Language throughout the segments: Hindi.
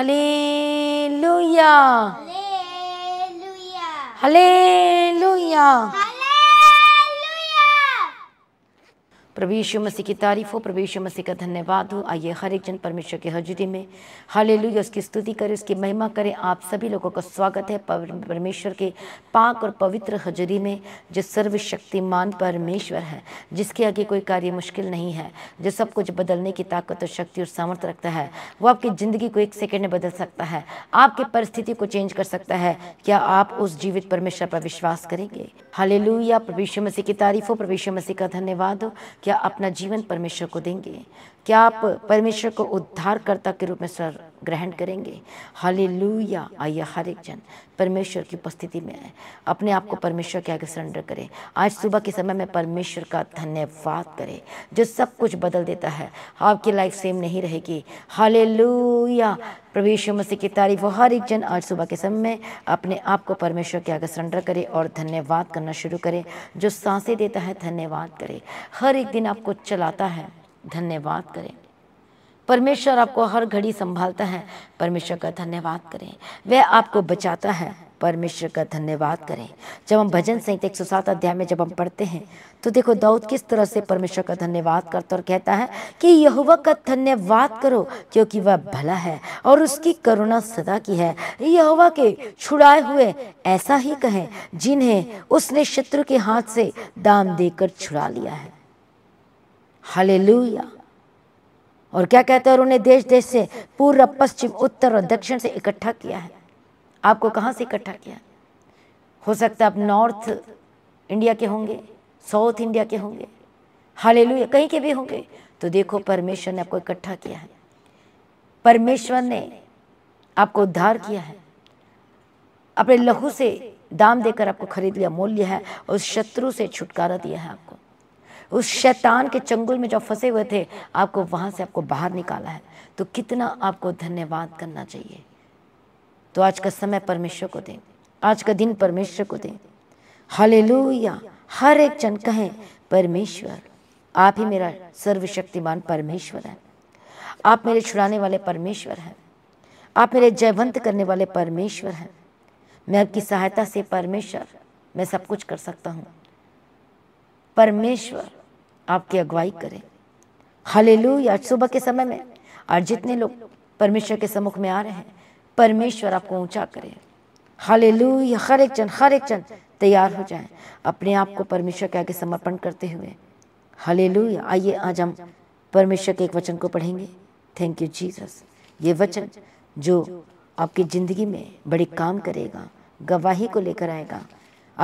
ஹலே லூயா ஹலே லூயா प्रवेश मसीह की तारीफ़ हो प्रवेश मसीह का धन्यवाद हो आइए हर एक जन परमेश्वर की हजरी में हाल उसकी स्तुति करें उसकी महिमा करें आप सभी लोगों का स्वागत है परमेश्वर के पाक और पवित्र हजरी में जो सर्वशक्तिमान परमेश्वर है जिसके आगे कोई कार्य मुश्किल नहीं है जो सब कुछ बदलने की ताकत और शक्ति और सामर्थ रखता है वो आपकी ज़िंदगी को एक सेकेंड में बदल सकता है आपकी परिस्थिति को चेंज कर सकता है क्या आप उस जीवित परमेश्वर पर विश्वास करेंगे हाले लू या प्रवेश मसीह की तारीफ़ हो प्रवेश मसीह का धन्यवाद हो क्या अपना जीवन परमेश्वर को देंगे क्या आप परमेश्वर को उद्धारकर्ता के रूप में सर ग्रहण करेंगे हाले लुया आइए हर एक जन परमेश्वर की उपस्थिति में आए अपने आप को परमेश्वर के आगे सरेंडर करें आज सुबह के समय में परमेश्वर का धन्यवाद करें जो सब कुछ बदल देता है आपकी लाइफ सेम नहीं रहेगी हाले लुया प्रवेश मसीह की तारीफ हर एक जन आज सुबह के समय में अपने आप को परमेश्वर के आगे सरेंडर करें और धन्यवाद करना शुरू करें जो सांसें देता है धन्यवाद करें हर एक दिन आपको चलाता है धन्यवाद करें परमेश्वर आपको हर घड़ी संभालता है परमेश्वर का धन्यवाद करें वह आपको बचाता है परमेश्वर का धन्यवाद करें जब हम भजन संहिता एक सौ सात अध्याय में जब हम पढ़ते हैं तो देखो दाऊद किस तरह से परमेश्वर का धन्यवाद करता और कहता है कि यहुवा का धन्यवाद करो क्योंकि वह भला है और उसकी करुणा सदा की है यहुवा के छुड़ाए हुए ऐसा ही कहें जिन्हें उसने शत्रु के हाथ से दाम देकर छुड़ा लिया है हालेलुया और क्या कहते हैं और उन्हें देश देश से पूर्व पश्चिम उत्तर और दक्षिण से इकट्ठा किया है आपको कहाँ से इकट्ठा किया हो सकता है आप नॉर्थ इंडिया के होंगे साउथ इंडिया के होंगे हाले कहीं के भी होंगे तो देखो परमेश्वर ने आपको इकट्ठा किया है परमेश्वर ने आपको उद्धार किया है अपने लहू से दाम देकर आपको खरीद लिया मूल्य है और शत्रु से छुटकारा दिया है आपको उस शैतान के चंगुल में जो फंसे हुए थे आपको वहाँ से आपको बाहर निकाला है तो कितना आपको धन्यवाद करना चाहिए तो आज का समय परमेश्वर को दें आज का दिन परमेश्वर को दें हले हर एक जन कहें परमेश्वर आप ही मेरा सर्वशक्तिमान परमेश्वर है आप मेरे छुड़ाने वाले परमेश्वर हैं आप मेरे जयवंत करने वाले परमेश्वर हैं मैं आपकी सहायता से परमेश्वर मैं सब कुछ कर सकता हूँ परमेश्वर आपकी अगुवाई करें हले लू या सुबह के समय में आज जितने लोग परमेश्वर के सम्मुख में आ रहे हैं परमेश्वर आपको ऊंचा करे लू या हर एक चंद हर एक चंद तैयार हो जाए अपने आप को परमेश्वर के आगे समर्पण करते हुए हले लू या आइए आज हम परमेश्वर के एक वचन को पढ़ेंगे थैंक यू जीसस ये वचन जो आपकी ज़िंदगी में बड़े काम करेगा गवाही को लेकर आएगा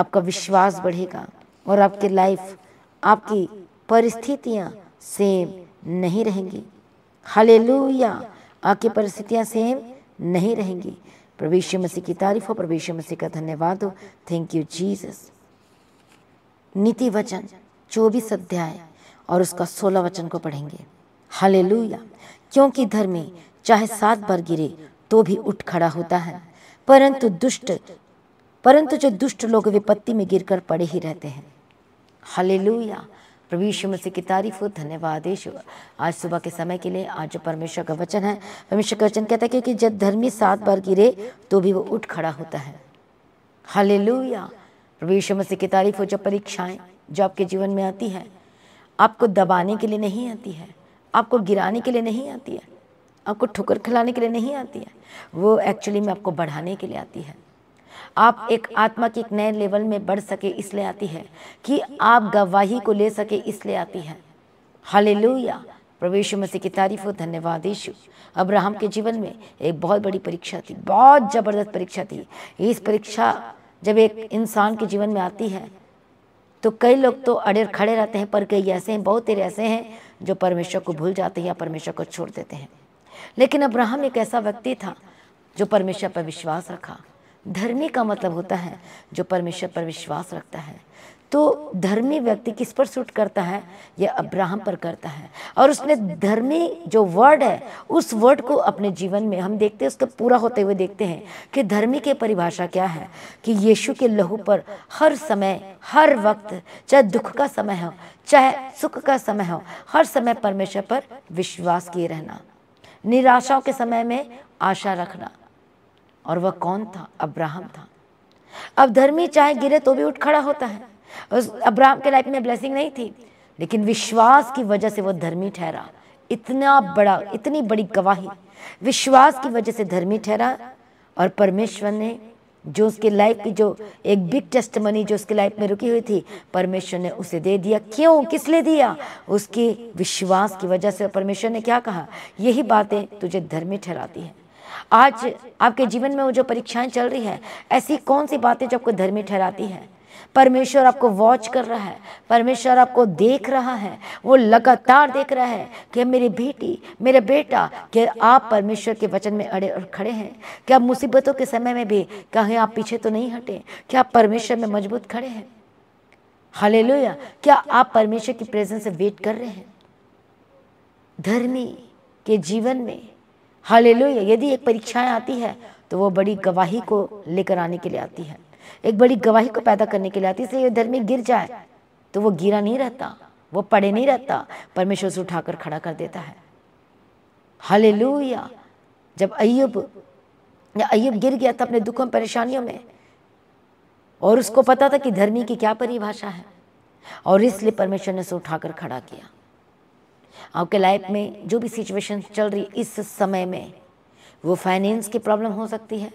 आपका विश्वास बढ़ेगा और आपकी लाइफ आपकी परिस्थितियाँ सेम नहीं रहेंगी हालेलुया आपकी परिस्थितियाँ सेम नहीं रहेंगी प्रवेश मसीह की तारीफ हो प्रवेश मसीह का धन्यवाद हो थैंक यू जीसस नीति वचन चौबीस अध्याय और उसका सोलह वचन को पढ़ेंगे हाले क्योंकि धर्मी चाहे सात बार गिरे तो भी उठ खड़ा होता है परंतु दुष्ट परंतु जो दुष्ट लोग विपत्ति में गिरकर पड़े ही रहते हैं हाले प्रभु यीशु मसीह की तारीफ हो धन्यवाद यीशु आज सुबह के समय के लिए आज जो परमेश्वर का वचन है परमेश्वर का वचन कहता है क्योंकि जब धर्मी सात बार गिरे तो भी वो उठ खड़ा होता है हाले प्रभु यीशु मसीह की तारीफ हो जब परीक्षाएं जो आपके जीवन में आती है आपको दबाने के लिए नहीं आती है आपको गिराने के लिए नहीं आती है आपको ठुकर खिलाने के लिए नहीं आती है वो एक्चुअली में आपको बढ़ाने के लिए आती है आप एक आत्मा के एक नए लेवल में बढ़ सके इसलिए आती है कि आप गवाही को ले सके इसलिए आती है हाले प्रवेश मसीह की तारीफ हो धन्यवाद यीशु अब्राहम के जीवन में एक बहुत बड़ी परीक्षा थी बहुत ज़बरदस्त परीक्षा थी इस परीक्षा जब एक इंसान के जीवन में आती है तो कई लोग तो अड़े खड़े रहते हैं पर कई ऐसे हैं बहुत तेरे ऐसे हैं जो परमेश्वर को भूल जाते हैं या परमेश्वर को छोड़ देते हैं लेकिन अब्राहम एक ऐसा व्यक्ति था जो परमेश्वर पर विश्वास रखा धर्मी का मतलब होता है जो परमेश्वर पर विश्वास रखता है तो धर्मी व्यक्ति किस पर सूट करता है यह अब्राहम पर करता है और उसने धर्मी जो वर्ड है उस वर्ड को अपने जीवन में हम देखते हैं उसको पूरा होते हुए देखते हैं कि धर्मी की परिभाषा क्या है कि यीशु के लहू पर हर समय हर वक्त चाहे दुख का समय हो चाहे सुख का समय हो हर समय परमेश्वर पर विश्वास किए रहना निराशाओं के समय में आशा रखना और वह कौन था अब्राहम था अब धर्मी चाहे गिरे तो भी उठ खड़ा होता है उस अब्राहम के लाइफ में ब्लेसिंग नहीं थी लेकिन विश्वास की वजह से वह धर्मी ठहरा इतना बड़ा इतनी बड़ी गवाही विश्वास की वजह से धर्मी ठहरा और परमेश्वर ने जो उसके लाइफ की जो एक बिग टेस्ट मनी जो उसके लाइफ में रुकी हुई थी परमेश्वर ने उसे दे दिया क्यों किस लिए दिया उसकी विश्वास की वजह से परमेश्वर ने क्या कहा यही बातें तुझे धर्मी ठहराती हैं आज आपके जीवन में वो जो परीक्षाएं चल रही है ऐसी कौन सी बातें जो आपको धर्मी ठहराती है परमेश्वर आपको वॉच कर रहा है परमेश्वर आपको देख रहा है वो लगातार देख रहा है कि मेरी बेटी मेरा बेटा कि आप परमेश्वर के वचन में अड़े और खड़े हैं क्या मुसीबतों के समय में भी कहें आप पीछे तो नहीं हटे क्या आप परमेश्वर में मजबूत खड़े हैं हले क्या आप परमेश्वर की प्रेजेंस से वेट कर रहे हैं धर्मी के जीवन में हाल यदि एक परीक्षाएं आती है तो वो बड़ी गवाही को लेकर आने के लिए आती है एक बड़ी गवाही को पैदा करने के लिए आती है इसलिए धर्मी गिर जाए तो वो गिरा नहीं रहता वो पड़े नहीं रहता परमेश्वर से उठाकर खड़ा कर देता है हाल जब अयुब या अयुब गिर गया था अपने दुखों परेशानियों में और उसको पता था कि धर्मी की क्या परिभाषा है और इसलिए परमेश्वर ने उसे उठाकर खड़ा किया आपके लाइफ में जो भी सिचुएशन चल रही इस समय में वो फाइनेंस की प्रॉब्लम हो सकती है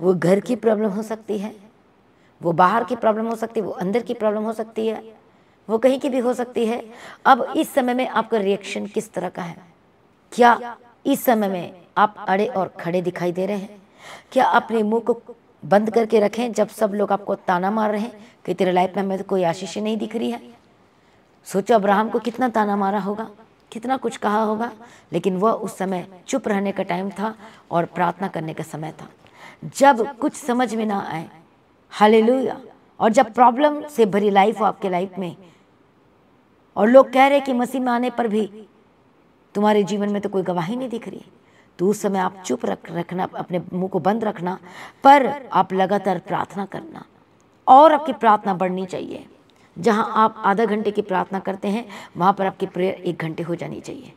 वो घर की प्रॉब्लम हो सकती है वो बाहर की प्रॉब्लम हो सकती है वो अंदर की प्रॉब्लम हो सकती है वो कहीं की भी हो सकती है अब इस समय में आपका रिएक्शन किस तरह का है क्या इस समय में आप अड़े और खड़े दिखाई दे रहे हैं क्या अपने मुंह को बंद करके रखें जब सब लोग आपको ताना मार रहे हैं कि तेरे लाइफ में हमें तो कोई आशीष नहीं दिख रही है सोचो अब्राहम को कितना ताना मारा होगा कितना कुछ कहा होगा लेकिन वह उस समय चुप रहने का टाइम था और प्रार्थना करने का समय था जब कुछ समझ में ना आए हाले और जब प्रॉब्लम से भरी लाइफ हो आपके लाइफ में और लोग कह रहे कि मसीह में आने पर भी तुम्हारे जीवन में तो कोई गवाही नहीं दिख रही तो उस समय आप चुप रख रखना अपने मुंह को बंद रखना पर आप लगातार प्रार्थना करना और आपकी प्रार्थना बढ़नी चाहिए जहाँ आप आधा घंटे की प्रार्थना करते हैं वहाँ पर आपकी प्रेयर एक घंटे हो जानी चाहिए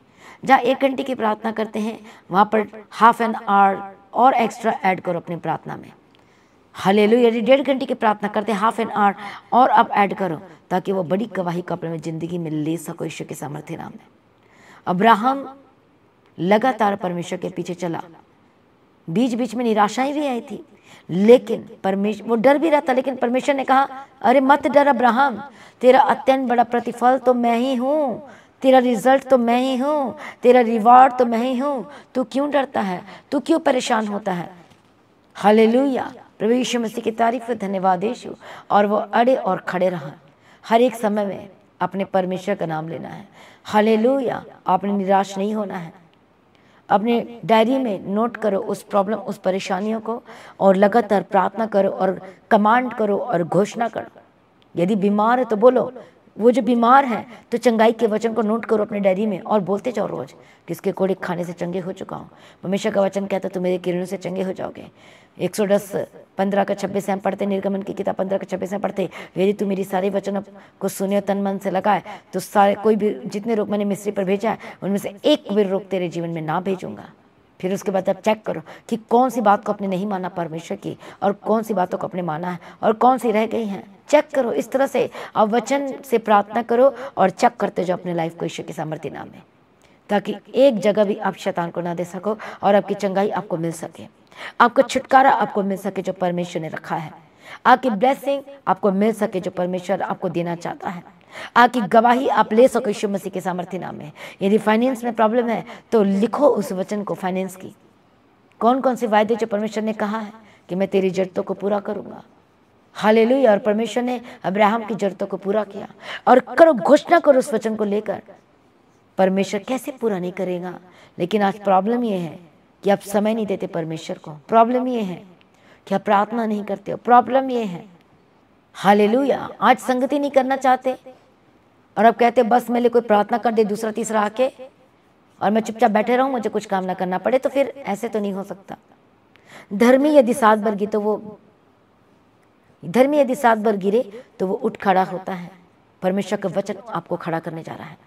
जहाँ एक घंटे की प्रार्थना करते हैं वहाँ पर हाफ एन आवर और एक्स्ट्रा ऐड करो अपनी प्रार्थना में हले लो यदि डेढ़ घंटे की प्रार्थना करते हैं हाफ एन आवर और आप ऐड करो ताकि वो बड़ी गवाही को अपने ज़िंदगी में ले सको ईश्वर के सामर्थ्य नाम में अब्राहम लगातार परमेश्वर के पीछे चला बीच बीच में निराशाएं भी आई थी लेकिन परमेश्वर वो डर भी रहा था लेकिन परमेश्वर ने कहा अरे मत डर अब्राहम तेरा अत्यंत बड़ा प्रतिफल तो मैं ही हूँ तेरा रिजल्ट तो मैं ही हूँ तेरा रिवार्ड तो मैं ही हूँ तू क्यों डरता है तू क्यों परेशान होता है हले प्रभु यीशु मसीह की तारीफ धन्यवाद यीशु और वो अड़े और खड़े रहा हर एक समय में अपने परमेश्वर का नाम लेना है हले आपने निराश नहीं होना है अपने डायरी में नोट करो उस प्रॉब्लम उस परेशानियों को और लगातार प्रार्थना करो और कमांड करो और घोषणा करो यदि बीमार है तो बोलो वो जो बीमार हैं तो चंगाई के वचन को नोट करो अपने डायरी में और बोलते जाओ रोज कि उसके कोड़े खाने से चंगे हो चुका हूँ हमेशा का वचन कहता तो मेरे किरणों से चंगे हो जाओगे एक सौ दस पंद्रह का छब्बीस हम पढ़ते निर्गमन की किताब पंद्रह का छब्बीस हम पढ़ते यदि तू मेरी सारे वचन को सुने और तन मन से लगाए तो सारे कोई भी जितने रोग मैंने मिस्त्री पर भेजा है उनमें से एक भी रोग तेरे जीवन में ना भेजूंगा फिर उसके बाद आप चेक करो कि कौन सी बात को अपने नहीं माना परमेश्वर की और कौन सी बातों को अपने माना है और कौन सी रह गई हैं चेक करो इस तरह से आप वचन से प्रार्थना करो और चेक करते जाओ अपने लाइफ को ईश्वर के सामर्थ्य नाम है ताकि एक जगह भी आप शैतान को ना दे सको और आपकी चंगाई आपको मिल सके आपका छुटकारा आपको मिल सके जो परमेश्वर ने रखा है आपकी ब्लेसिंग आपको मिल सके जो परमेश्वर आपको देना चाहता है आके गवाही आप ले सको यीशु मसीह के सामर्थ्य नाम में यदि फाइनेंस में प्रॉब्लम है तो लिखो उस वचन को फाइनेंस की कौन कौन से वायदे जो परमेश्वर ने कहा है कि मैं तेरी जरूरतों को पूरा करूंगा हाले और परमेश्वर ने अब्राहम की जरूरतों को पूरा किया और करो घोषणा करो उस वचन को लेकर परमेश्वर कैसे पूरा नहीं करेगा लेकिन आज प्रॉब्लम ये है कि आप समय नहीं देते परमेश्वर को प्रॉब्लम ये है कि आप प्रार्थना नहीं करते हो प्रॉब्लम ये है हालेलुया आज संगति नहीं करना चाहते और अब कहते बस मेरे कोई प्रार्थना कर दे दूसरा तीसरा आके और मैं चुपचाप बैठे रहूं मुझे कुछ काम ना करना पड़े तो फिर ऐसे तो नहीं हो सकता धर्मी यदि सात बार गिर तो वो धर्मी यदि सात बार गिरे तो वो उठ खड़ा होता है परमेश्वर का वचन आपको खड़ा करने जा रहा है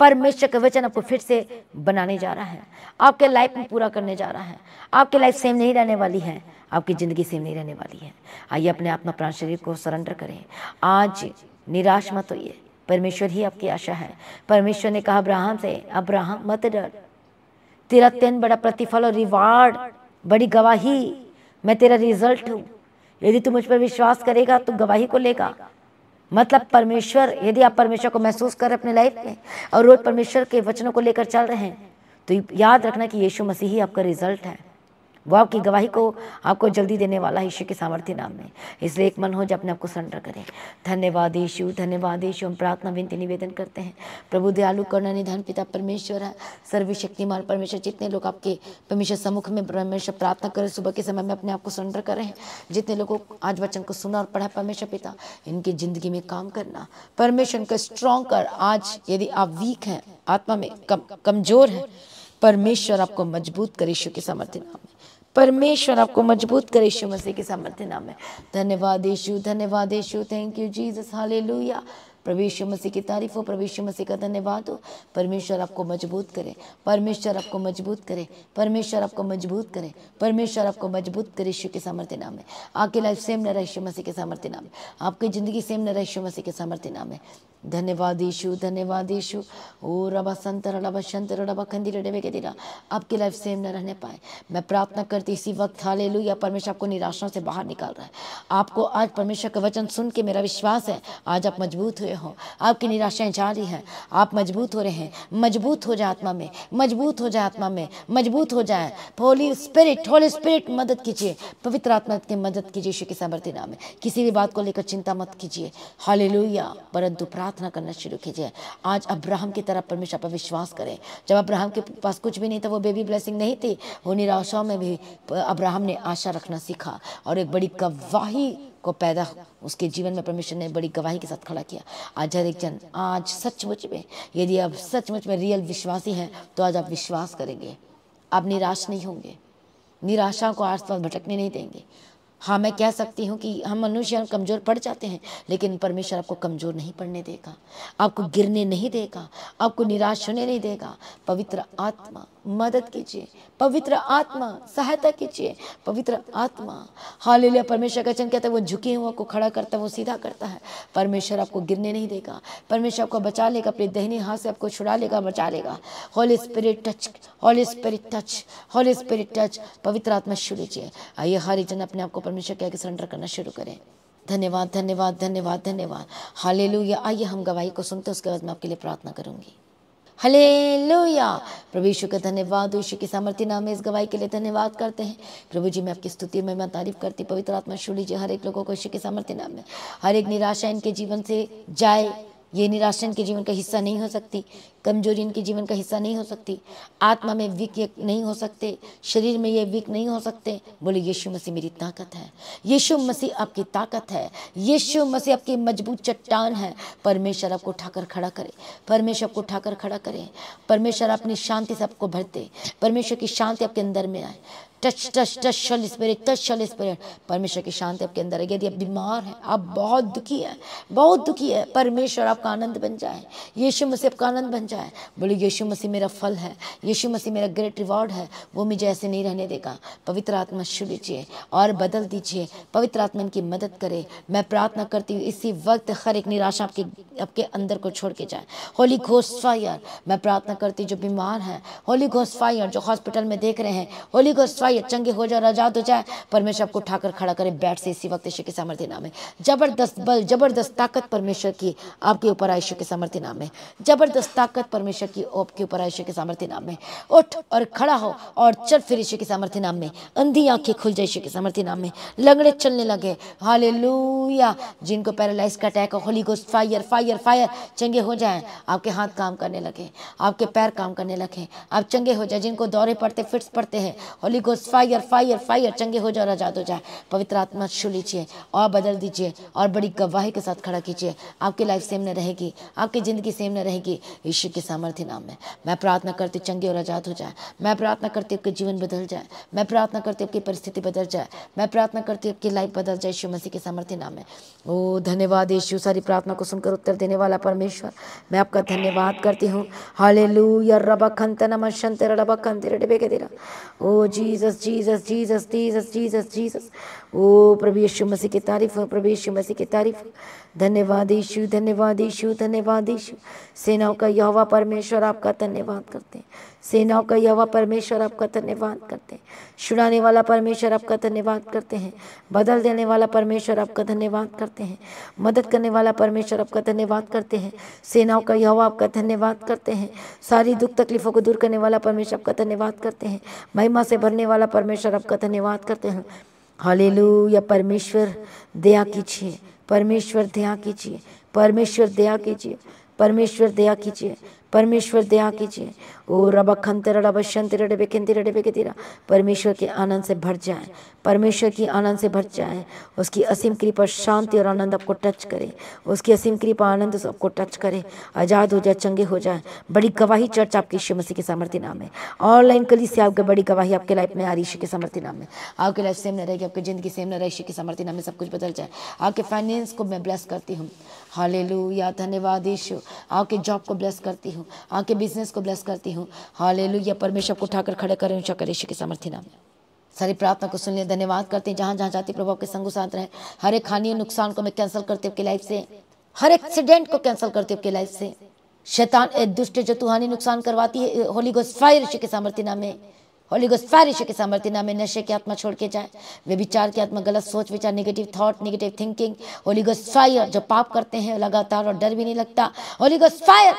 परमेश्वर का वचन आपको फिर से बनाने जा रहा है आपके लाइफ में पूरा करने जा रहा है आपकी लाइफ सेम नहीं रहने वाली है आपकी ज़िंदगी सेम नहीं रहने वाली है आइए अपने आत्मा प्राण शरीर को सरेंडर करें आज निराश मत होइए परमेश्वर ही आपकी आशा है परमेश्वर ने कहा अब्राहम से अब्राहम मत डर तेरा तेन बड़ा प्रतिफल और रिवार्ड बड़ी गवाही मैं तेरा रिजल्ट हूँ यदि तू मुझ पर विश्वास करेगा तो गवाही को लेगा मतलब परमेश्वर यदि आप परमेश्वर को महसूस कर अपने लाइफ में और रोज परमेश्वर के वचनों को लेकर चल रहे हैं तो याद रखना कि यीशु मसीह ही आपका रिजल्ट है वो आपकी गवाही को आपको जल्दी देने वाला है ईश्वर के सामर्थ्य नाम में इसलिए एक मन हो जो अपने आपको सरेंडर करें धन्यवाद यीशु धन्यवाद यीशु हम प्रार्थना विनती निवेदन करते हैं प्रभु दयालु करुणा निधन पिता परमेश्वर है सर्वशक्तिमान परमेश्वर जितने लोग आपके परमेश्वर सम्मुख में परमेश्वर प्रार्थना करें सुबह के समय में अपने आप को सरेंडर करें जितने लोगों आज वचन को सुना और पढ़ा परमेश्वर पिता इनकी जिंदगी में काम करना परमेश्वर को स्ट्रांग कर आज यदि आप वीक हैं आत्मा में कम कमजोर हैं परमेश्वर आपको मजबूत करे यीशु के सामर्थ्य नाम में परमेश्वर आपको मजबूत करे यीशु मसीह के सामर्थ्य नाम में धन्यवाद यीशु धन्यवाद यीशु थैंक यू जीसस हालेलुया प्रभु मसीह की तारीफ हो प्रभु मसीह का धन्यवाद हो परमेश्वर आपको मजबूत करे परमेश्वर आपको मजबूत करे परमेश्वर आपको मजबूत करे परमेश्वर आपको मजबूत करे यीशु के सामर्थ्य नाम है आपकी लाइफ सेम न रहे यीशु मसीह के सामर्थ्य नाम में आपकी ज़िंदगी सेम न रहे यीशु मसीह के सामर्थ्य नाम में धन्यवादीशु धन्यवादीशु ओ रबा संतर रबा शंतर रबा खंदी रडे के दिला आपकी लाइफ सेम न रहने पाए मैं प्रार्थना करती इसी वक्त हाले लू या परमेश्वर आपको निराशाओं से बाहर निकाल रहा है आपको आज परमेश्वर का वचन सुन के मेरा विश्वास है आज आप मजबूत हुए हो आपकी निराशाएं जारी हैं आप मजबूत हो रहे हैं मजबूत हो जाए आत्मा में मजबूत हो जाए आत्मा में मजबूत हो जाए होली स्पिरिट होली स्पिरिट मदद कीजिए पवित्र आत्मा की मदद कीजिए श्री के सामर्थ्य नाम में किसी भी बात को लेकर चिंता मत कीजिए हाले परंतु प्रार्थना प्रार्थना करना शुरू कीजिए आज अब्राहम की तरफ परमेश्वर पर विश्वास करें जब अब्राहम के पास कुछ भी नहीं था वो बेबी ब्लेसिंग नहीं थी वो निराशाओं में भी अब्राहम ने आशा रखना सीखा और एक बड़ी गवाही को पैदा उसके जीवन में परमेश्वर ने बड़ी गवाही के साथ खड़ा किया आज हर एक जन आज सचमुच में यदि आप सचमुच में रियल विश्वासी हैं तो आज आप विश्वास करेंगे आप निराश नहीं होंगे निराशा को आसपास भटकने नहीं देंगे हाँ मैं कह सकती हूँ कि हम मनुष्य कमज़ोर पड़ जाते हैं लेकिन परमेश्वर आपको कमज़ोर नहीं पड़ने देगा आपको गिरने नहीं देगा आपको निराश होने नहीं देगा पवित्र आत्मा मदद कीजिए पवित्र आत्मा सहायता कीजिए पवित्र आत्मा हाल लिया परमेश्वर का चन कहता है वो झुके हुआ को खड़ा करता है वो सीधा करता है परमेश्वर आपको गिरने नहीं देगा परमेश्वर आपको बचा लेगा अपने दहनी हाथ से आपको छुड़ा लेगा बचा लेगा holy spirit touch holy spirit touch holy spirit touch पवित्र आत्मा शुरू कीजिए आइए हर जन अपने आप को परमेश्वर के आगे सरेंडर करना शुरू करें धन्यवाद धन्यवाद धन्यवाद धन्यवाद हाल आइए हम गवाही को सुनते उसके बाद मैं आपके लिए प्रार्थना करूँगी हले या प्रभु यीशु का धन्यवाद यीशु की सामर्थ्य नाम में इस गवाही के लिए धन्यवाद करते हैं प्रभु जी मैं आपकी स्तुति में मैं तारीफ करती पवित्र आत्मा छू लीजिए हर एक लोगों को यीशु के सामर्थ्य नाम में हर एक निराशा इनके जीवन से जाए ये निराशा इनके जीवन का हिस्सा नहीं हो सकती कमजोरी इनके जीवन का हिस्सा नहीं हो सकती आत्मा में वीक ये नहीं हो सकते शरीर में ये वीक नहीं हो सकते बोले यीशु मसीह मेरी ताकत है यीशु मसीह आपकी ताकत है यीशु मसीह आपकी मजबूत चट्टान है परमेश्वर आपको उठाकर खड़ा करे परमेश्वर आपको उठाकर खड़ा करे परमेश्वर अपनी शांति से आपको भरते परमेश्वर की शांति आपके अंदर में आए touch touch touch shall spirit touch shall spirit परमेश्वर की शांति आपके अंदर है यदि आप बीमार हैं आप बहुत दुखी हैं बहुत दुखी है परमेश्वर आपका आनंद बन जाए यीशु मसीह आपका आनंद बन जाए बोले यीशु मसीह मेरा फल है यीशु मसीह मेरा ग्रेट रिवॉर्ड है वो मुझे ऐसे नहीं रहने देगा पवित्र आत्मा छू लीजिए और बदल दीजिए पवित्र आत्मा इनकी मदद करे मैं प्रार्थना करती हूँ इसी वक्त हर एक निराशा आपके आपके अंदर को छोड़ के जाए होली घोष फायर मैं प्रार्थना करती जो बीमार हैं होली घोष फायर जो हॉस्पिटल में देख रहे हैं होली घोष फायर चंगे हो जाए आजाद हो तो जाए परमेश्वर आपको उठाकर खड़ा करें बैठ से इसी वक्त ईश्वर के सामर्थ्य नाम है जबरदस्त बल जबरदस्त ताकत परमेश्वर की आपके ऊपर आयुष्य के सामर्थ्य नाम है जबरदस्त ताकत ताकत परमेश्वर की ओप के ऊपर ऐश्वर्य के सामर्थ्य नाम में उठ और खड़ा हो और चल फिर ईश्वर के सामर्थ्य नाम में अंधी आंखें खुल जाए ईश्वर के सामर्थ्य नाम में लंगड़े चलने लगे हाले जिनको पैरालाइज का अटैक हो holy ghost fire fire fire चंगे हो जाए आपके हाथ काम करने लगे आपके पैर काम करने लगे आप चंगे हो जाए जिनको दौरे पड़ते फिट्स पड़ते हैं holy ghost fire fire fire चंगे हो जाए और आजाद हो जाए पवित्र आत्मा छू लीजिए और बदल दीजिए और बड़ी गवाही के साथ खड़ा कीजिए आपकी लाइफ सेम न रहेगी आपकी ज़िंदगी सेम न रहेगी ईश्वर यीशु के सामर्थ्य नाम में मैं प्रार्थना करती चंगे और आज़ाद हो जाए मैं प्रार्थना करती हूँ आपके जीवन बदल जाए मैं प्रार्थना करती हूँ आपकी परिस्थिति बदल जाए मैं प्रार्थना करती हूँ आपकी लाइफ बदल जाए यीशु मसीह के सामर्थ्य नाम में ओ धन्यवाद यीशु सारी प्रार्थना को सुनकर उत्तर देने वाला परमेश्वर मैं आपका धन्यवाद करती हूँ हाले लू या रबा खंत नम शंत रबा खंत oh Jesus Jesus Jesus Jesus Jesus Jesus ओ प्रभु यीशु मसीह की तारीफ प्रभु यीशु मसीह की तारीफ धन्यवाद यीशु धन्यवाद यीशु धन्यवाद यीशु सेनाओं का यहोवा परमेश्वर आपका धन्यवाद करते हैं सेनाओं का यहोवा परमेश्वर आपका धन्यवाद करते हैं छुड़ाने वाला परमेश्वर आपका धन्यवाद करते हैं बदल देने वाला परमेश्वर आपका धन्यवाद करते हैं मदद करने वाला परमेश्वर आपका धन्यवाद करते हैं सेनाओं का यहोवा आपका धन्यवाद करते हैं सारी दुख तकलीफों को दूर करने वाला परमेश्वर आपका धन्यवाद करते हैं महिमा से भरने वाला परमेश्वर आपका धन्यवाद करते हैं हालेलुया परमेश्वर दया कीजिए परमेश्वर दया कीजिए परमेश्वर दया कीजिए परमेश्वर दया कीजिए परमेश्वर दया कीजिए ओ रब खंत रब शंत रड़े खिंती रड़े के परमेश्वर के आनंद से भर जाए परमेश्वर की आनंद से भर जाए उसकी असीम कृपा शांति और आनंद आपको टच करे उसकी असीम कृपा आनंद सबको टच करे आज़ाद हो जाए चंगे हो जाए बड़ी गवाही चर्च आपके ईश्वर मसीह के सामर्थ्य नाम है ऑनलाइन कली से आपकी बड़ी गवाही आपके लाइफ में आ रही के सामर्थ्य नाम है आपकी लाइफ सेम न रहेगी आपकी ज़िंदगी सेम न ईश्वर के सामर्थ्य नाम में सब कुछ बदल जाए आपके फाइनेंस को मैं ब्लेस करती हूँ हाले धन्यवाद ईश्वर आपके जॉब को ब्लेस करती हूँ हूँ आपके बिजनेस को ब्लेस करती हूँ हाँ ले लू या परमेश्वर को उठाकर खड़े करें ऊंचा करेश के सामर्थ्य नाम सारी प्रार्थना को सुनिए धन्यवाद करते हैं जहाँ जहाँ जाती प्रभु के संगो साथ रहे हर एक खानी नुकसान को मैं कैंसिल करते आपकी लाइफ से हर एक्सीडेंट को कैंसिल करते आपकी लाइफ से शैतान ए दुष्ट जो तू हानि नुकसान करवाती है होली गोस फायर ऋषि के सामर्थ्य नाम में होली गोस फायर ऋषि के सामर्थ्य नाम में नशे की आत्मा छोड़ के जाए वे विचार की आत्मा गलत सोच विचार negative thought negative thinking holy गोस फायर जो पाप करते हैं लगातार और डर भी नहीं लगता होली गोस फायर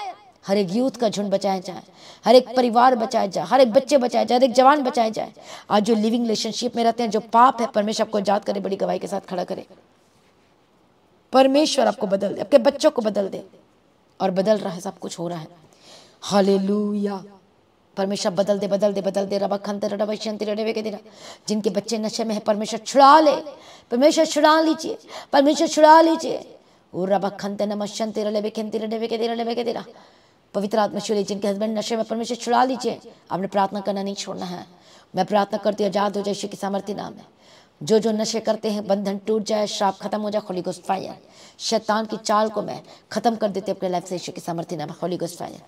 हर एक यूथ का झुंड बचाया जाए हर एक परिवार बचाया जाए हर एक बच्चे बचाए जाए हर एक जवान बचाए जाए आज जो लिविंग रिलेशनशिप में रहते हैं जो पाप है परमेश्वर आपको याद करे बड़ी गवाही के साथ खड़ा करे परमेश्वर आपको बदल दे आपके बच्चों को बदल दे और बदल रहा है सब कुछ हो रहा है हले परमेश्वर बदल दे बदल दे बदल दे रबा खंत रबा शंति रडवे के दिना जिनके बच्चे नशे में है परमेश्वर छुड़ा ले परमेश्वर छुड़ा लीजिए परमेश्वर छुड़ा लीजिए और रबा खंत नम शंति रडवे खेंति रडवे के दिना रडवे के दिना पवित्र आत्मा छू जिनके हस्बैंड नशे में परमेश्वर छुड़ा लीजिए आपने प्रार्थना करना नहीं छोड़ना है मैं प्रार्थना करती हूँ आजाद हो जाए श्री के सामर्थ्य नाम है जो जो नशे करते हैं बंधन टूट जाए श्राप खत्म हो जाए खोली गोस्ट फायर शैतान की चाल को मैं खत्म कर देती हूँ अपने लाइफ से यीशु की सामर्थ्य नाम है गोस्ट फायर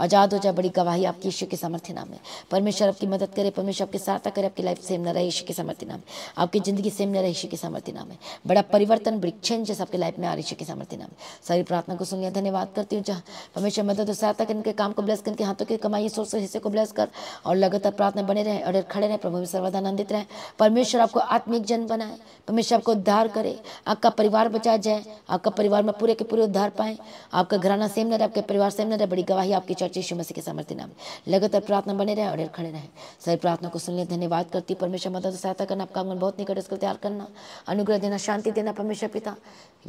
आज़ाद हो जाए बड़ी गवाही आपकी ईश्वर के सामर्थ्य नाम है परमेश्वर आपकी मदद करे परमेश्वर आपकी सहायता करे आपकी लाइफ सेम न रहे ईश्वर के सामर्थ्य नाम आपकी ज़िंदगी सेम न रहे ईश्वर के सामर्थ्य नाम है बड़ा परिवर्तन वृक्षण जैसे आपकी लाइफ में आ ईश्वर के सामर्थ्य नाम सारी प्रार्थना को सुनिए धन्यवाद करती हूँ जहाँ परमेश्वर मदद और सहायता करने के काम को ब्लेस करके हाथों की कमाई से हिस्से को ब्लेस कर और लगातार प्रार्थना बने रहे और खड़े रहे प्रभु में सर्वदानंदित आनंदित रहे परमेश्वर आपको आत्मिक जन बनाए परमेश्वर आपको उद्धार करे आपका परिवार बचा जाए आपका परिवार में पूरे के पूरे उद्धार पाए आपका घराना सेम न रहे आपके परिवार सेम न रहे बड़ी गवाही आपकी चर्च यीशु मसीह के सामर्थ्य नाम लगातार प्रार्थना बने रहे और खड़े रहे सही प्रार्थना को सुनने धन्यवाद करती परमेश्वर मदद सहायता करना आपका मन बहुत निकट उसको तैयार करना अनुग्रह देना शांति देना परमेश्वर पिता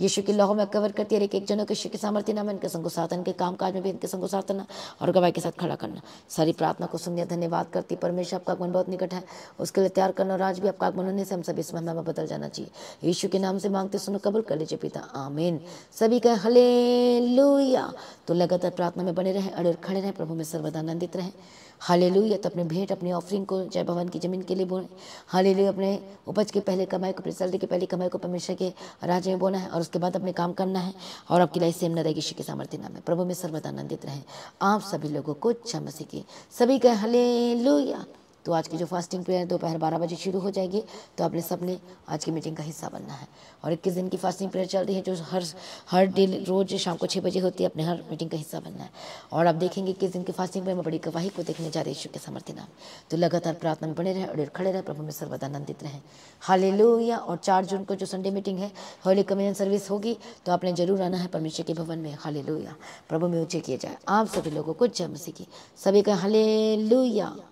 यीशु की लहू में कवर करती है एक एक जनों के यीशु के सामर्थ्य नाम इनके संगो साधन के काम काज में भी इनके संगो साथ और गवाही के साथ खड़ा करना सारी प्रार्थना को सुनने धन्यवाद करती परमेश्वर आपका आगमन बहुत निकट है उसके लिए तैयार करना और आज भी आपका आगमन होने से हम सभी इस महिमा में बदल जाना चाहिए यीशु के नाम से मांगते सुनो कबूल कर लीजिए पिता आमेन सभी का हले तो लगातार प्रार्थना में बने रहे अड़े खड़े रहें प्रभु में सर्वदा आनंदित रहें हाले तो अपने भेंट अपनी ऑफरिंग को जय भवन की जमीन के लिए बोलें हाले अपने उपज के पहले कमाई को अपने सर्दी के पहले कमाई को परमेश्वर के राज्य में बोना है और उसके बाद अपने काम करना है और आपकी लाइफ सेम न रहेगी शिक्षा के सामर्थ्य नाम है प्रभु में सर्वदा आनंदित रहें आप सभी लोगों को मसी की सभी कहें हले तो आज की जो फास्टिंग प्रेयर दोपहर बारह बजे शुरू हो जाएगी तो आपने सबने आज की मीटिंग का हिस्सा बनना है और इक्कीस दिन की फास्टिंग प्रेयर चल रही है जो हर हर डे रोज शाम को छः बजे होती है अपने हर मीटिंग का हिस्सा बनना है और आप देखेंगे इक्कीस दिन की फास्टिंग प्रेयर में बड़ी गवाही को देखने जा रही है के समर्थी नाम तो लगातार प्रार्थना में बने रहे और खड़े रहे प्रभु में सर्वदानंदित आनंदित रहें हाले और चार जून को जो संडे मीटिंग है होली कम्युनियन सर्विस होगी तो आपने जरूर आना है परमेश्वर के भवन में हाले प्रभु में ऊँचे किए जाए आप सभी लोगों को जम सीखी सभी का हाले